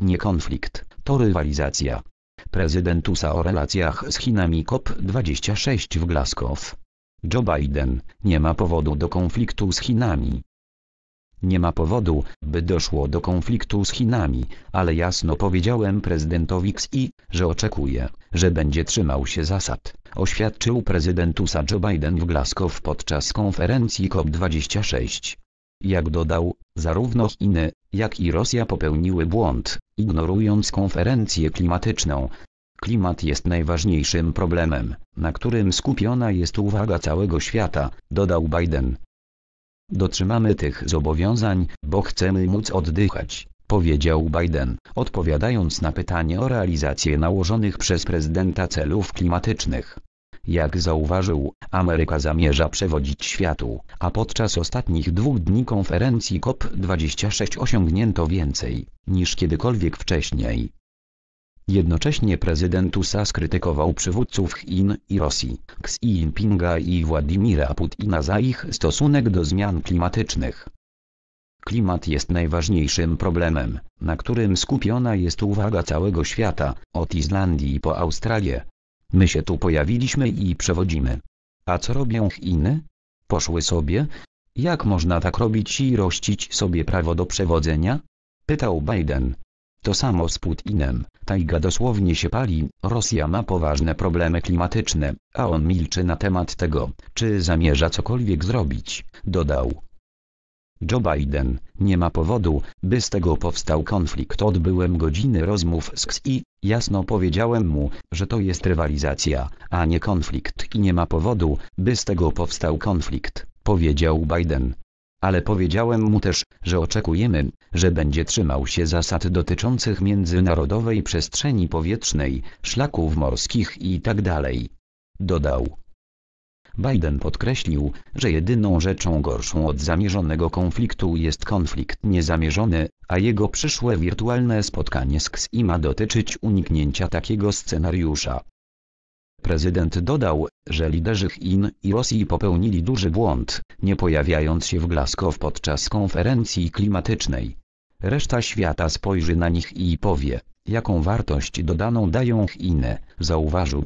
Nie konflikt, to rywalizacja. Prezydent USA o relacjach z Chinami COP26 w Glasgow. Joe Biden, nie ma powodu do konfliktu z Chinami. Nie ma powodu, by doszło do konfliktu z Chinami, ale jasno powiedziałem prezydentowi Xi, że oczekuję, że będzie trzymał się zasad, oświadczył prezydent USA Joe Biden w Glasgow podczas konferencji COP26. Jak dodał, zarówno Chiny, jak i Rosja popełniły błąd, ignorując konferencję klimatyczną. Klimat jest najważniejszym problemem, na którym skupiona jest uwaga całego świata, dodał Biden. Dotrzymamy tych zobowiązań, bo chcemy móc oddychać, powiedział Biden, odpowiadając na pytanie o realizację nałożonych przez prezydenta celów klimatycznych. Jak zauważył, Ameryka zamierza przewodzić światu, a podczas ostatnich dwóch dni konferencji COP26 osiągnięto więcej, niż kiedykolwiek wcześniej. Jednocześnie prezydent USA skrytykował przywódców Chin i Rosji, Xi Jinpinga i Władimira Putina za ich stosunek do zmian klimatycznych. Klimat jest najważniejszym problemem, na którym skupiona jest uwaga całego świata, od Islandii po Australię, My się tu pojawiliśmy i przewodzimy. A co robią Chiny? Poszły sobie? Jak można tak robić i rościć sobie prawo do przewodzenia? Pytał Biden. To samo z Putinem. Tajga dosłownie się pali, Rosja ma poważne problemy klimatyczne, a on milczy na temat tego, czy zamierza cokolwiek zrobić, dodał. Joe Biden, nie ma powodu, by z tego powstał konflikt. Odbyłem godziny rozmów z Xi Jasno powiedziałem mu, że to jest rywalizacja, a nie konflikt i nie ma powodu, by z tego powstał konflikt, powiedział Biden. Ale powiedziałem mu też, że oczekujemy, że będzie trzymał się zasad dotyczących międzynarodowej przestrzeni powietrznej, szlaków morskich i tak dalej, Dodał. Biden podkreślił, że jedyną rzeczą gorszą od zamierzonego konfliktu jest konflikt niezamierzony, a jego przyszłe wirtualne spotkanie z Xi ma dotyczyć uniknięcia takiego scenariusza. Prezydent dodał, że liderzy Chin i Rosji popełnili duży błąd, nie pojawiając się w Glasgow podczas konferencji klimatycznej. Reszta świata spojrzy na nich i powie, jaką wartość dodaną dają Chiny, zauważył.